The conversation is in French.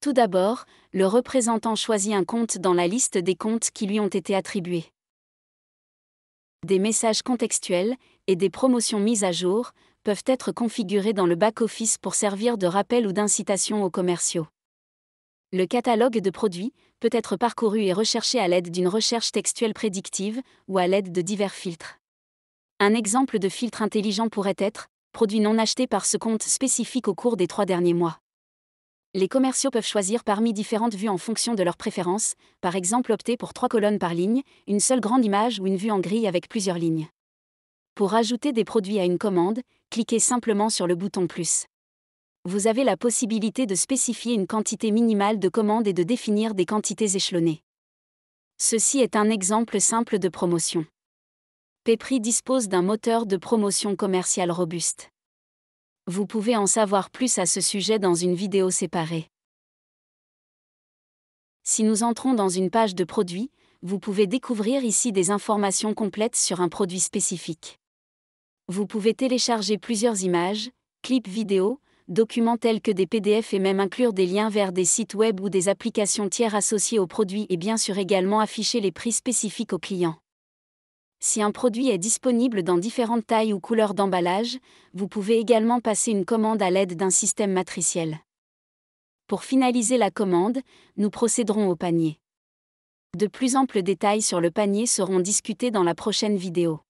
Tout d'abord, le représentant choisit un compte dans la liste des comptes qui lui ont été attribués. Des messages contextuels et des promotions mises à jour peuvent être configurés dans le back-office pour servir de rappel ou d'incitation aux commerciaux. Le catalogue de produits peut être parcouru et recherché à l'aide d'une recherche textuelle prédictive ou à l'aide de divers filtres. Un exemple de filtre intelligent pourrait être Produits non achetés par ce compte spécifique au cours des trois derniers mois. Les commerciaux peuvent choisir parmi différentes vues en fonction de leurs préférences, par exemple opter pour trois colonnes par ligne, une seule grande image ou une vue en grille avec plusieurs lignes. Pour ajouter des produits à une commande, cliquez simplement sur le bouton Plus. Vous avez la possibilité de spécifier une quantité minimale de commandes et de définir des quantités échelonnées. Ceci est un exemple simple de promotion. Pepri dispose d'un moteur de promotion commerciale robuste. Vous pouvez en savoir plus à ce sujet dans une vidéo séparée. Si nous entrons dans une page de produit, vous pouvez découvrir ici des informations complètes sur un produit spécifique. Vous pouvez télécharger plusieurs images, clips vidéo, documents tels que des PDF et même inclure des liens vers des sites web ou des applications tiers associées au produit et bien sûr également afficher les prix spécifiques aux clients. Si un produit est disponible dans différentes tailles ou couleurs d'emballage, vous pouvez également passer une commande à l'aide d'un système matriciel. Pour finaliser la commande, nous procéderons au panier. De plus amples détails sur le panier seront discutés dans la prochaine vidéo.